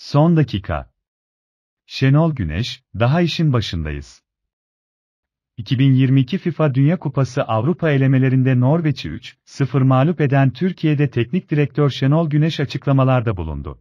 Son dakika. Şenol Güneş, daha işin başındayız. 2022 FIFA Dünya Kupası Avrupa elemelerinde Norveç'i 3-0 mağlup eden Türkiye'de teknik direktör Şenol Güneş açıklamalarda bulundu.